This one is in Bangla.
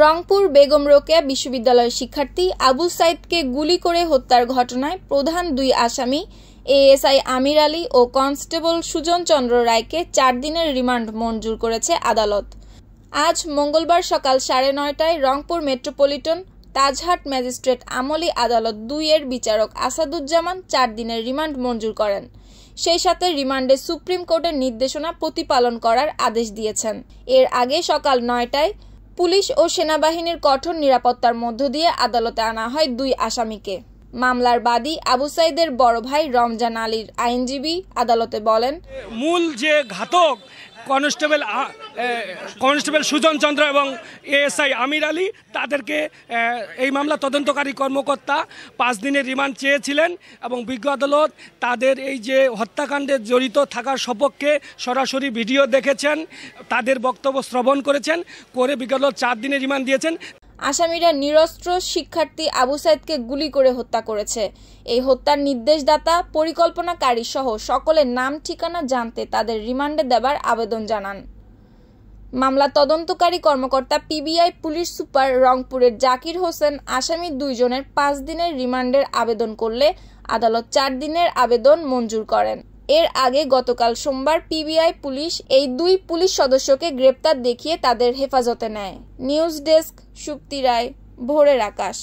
রংপুর বেগম রোকেয়া বিশ্ববিদ্যালয়ের শিক্ষার্থী আবু সাইদকে গুলি করে হত্যার ঘটনায় প্রধান দুই আসামি এএসআই আমির আলী ও কনস্টেবল সুজন চন্দ্র রায়কে চার দিনের রিমান্ড মঞ্জুর করেছে আদালত আজ মঙ্গলবার সকাল সাড়ে নয়টায় রংপুর মেট্রোপলিটন তাজহাট ম্যাজিস্ট্রেট আমলি আদালত দুই এর বিচারক আসাদুজ্জামান চার দিনের রিমান্ড মঞ্জুর করেন সেই সাথে রিমান্ডে সুপ্রিম কোর্টের নির্দেশনা প্রতিপালন করার আদেশ দিয়েছেন এর আগে সকাল নয়টায় পুলিশ ও সেনাবাহিনীর কঠোর নিরাপত্তার মধ্য দিয়ে আদালতে আনা হয় দুই আসামিকে মামলার বাদী আবু সাইদের বড় ভাই রমজান আলীর আইনজীবী আদালতে বলেন মূল যে ঘাতক কনস্টেবল কনস্টেবল সুজন চন্দ্র এবং এএসআই আমির আলী তাদেরকে এই মামলা তদন্তকারী কর্মকর্তা পাঁচ দিনের রিমান্ড চেয়েছিলেন এবং বিজ্ঞ আদালত তাদের এই যে হত্যাকাণ্ডে জড়িত থাকার সপক্ষে সরাসরি ভিডিও দেখেছেন তাদের বক্তব্য শ্রবণ করেছেন করে বিজ্ঞ আদালত চার দিনের রিমান্ড দিয়েছেন আসামিরা নিরস্ত্র শিক্ষার্থী আবু সাইদকে গুলি করে হত্যা করেছে এই হত্যার নির্দেশদাতা পরিকল্পনাকারী সহ সকলের নাম ঠিকানা জানতে তাদের রিমান্ডে দেবার আবেদন জানান মামলা তদন্তকারী কর্মকর্তা পিবিআই পুলিশ সুপার রংপুরের জাকির হোসেন আসামি দুইজনের পাঁচ দিনের রিমান্ডের আবেদন করলে আদালত চার দিনের আবেদন মঞ্জুর করেন এর আগে গতকাল সোমবার পিবিআই পুলিশ এই দুই পুলিশ সদস্যকে গ্রেপ্তার দেখিয়ে তাদের হেফাজতে নেয় নিউজ ডেস্ক শুক্তি রায় ভোরের আকাশ